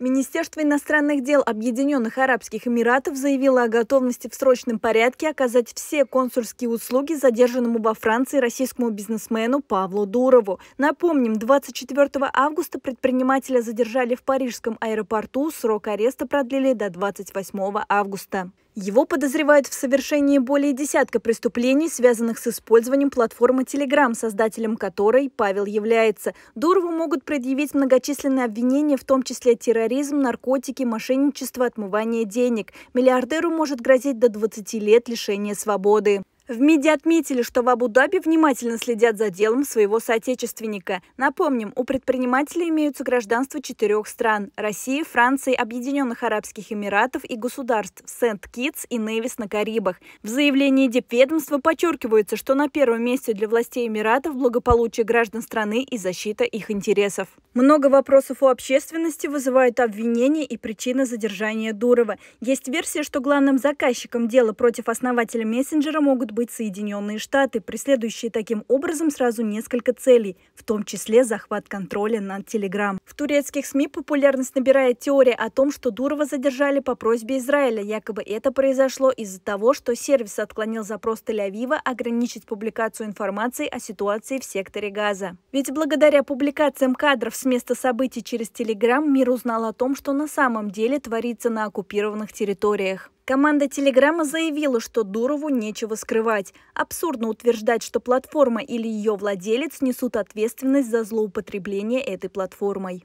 Министерство иностранных дел Объединенных Арабских Эмиратов заявило о готовности в срочном порядке оказать все консульские услуги задержанному во Франции российскому бизнесмену Павлу Дурову. Напомним, 24 августа предпринимателя задержали в парижском аэропорту, срок ареста продлили до 28 августа. Его подозревают в совершении более десятка преступлений, связанных с использованием платформы Telegram, создателем которой Павел является. Дурову могут предъявить многочисленные обвинения, в том числе терроризм терроризм, наркотики, мошенничество, отмывание денег. Миллиардеру может грозить до 20 лет лишения свободы. В МИДе отметили, что в Абу-Даби внимательно следят за делом своего соотечественника. Напомним, у предпринимателя имеются гражданства четырех стран – России, Франции, Объединенных Арабских Эмиратов и государств Сент-Китс и Невис на Карибах. В заявлении Депведомства подчеркивается, что на первом месте для властей Эмиратов благополучие граждан страны и защита их интересов. Много вопросов у общественности вызывают обвинения и причины задержания Дурова. Есть версия, что главным заказчиком дела против основателя мессенджера могут быть быть Соединенные Штаты, преследующие таким образом сразу несколько целей, в том числе захват контроля над Телеграм. В турецких СМИ популярность набирает теория о том, что Дурова задержали по просьбе Израиля. Якобы это произошло из-за того, что сервис отклонил запрос Тель-Авива ограничить публикацию информации о ситуации в секторе Газа. Ведь благодаря публикациям кадров с места событий через Телеграм мир узнал о том, что на самом деле творится на оккупированных территориях. Команда Телеграма заявила, что Дурову нечего скрывать. Абсурдно утверждать, что платформа или ее владелец несут ответственность за злоупотребление этой платформой.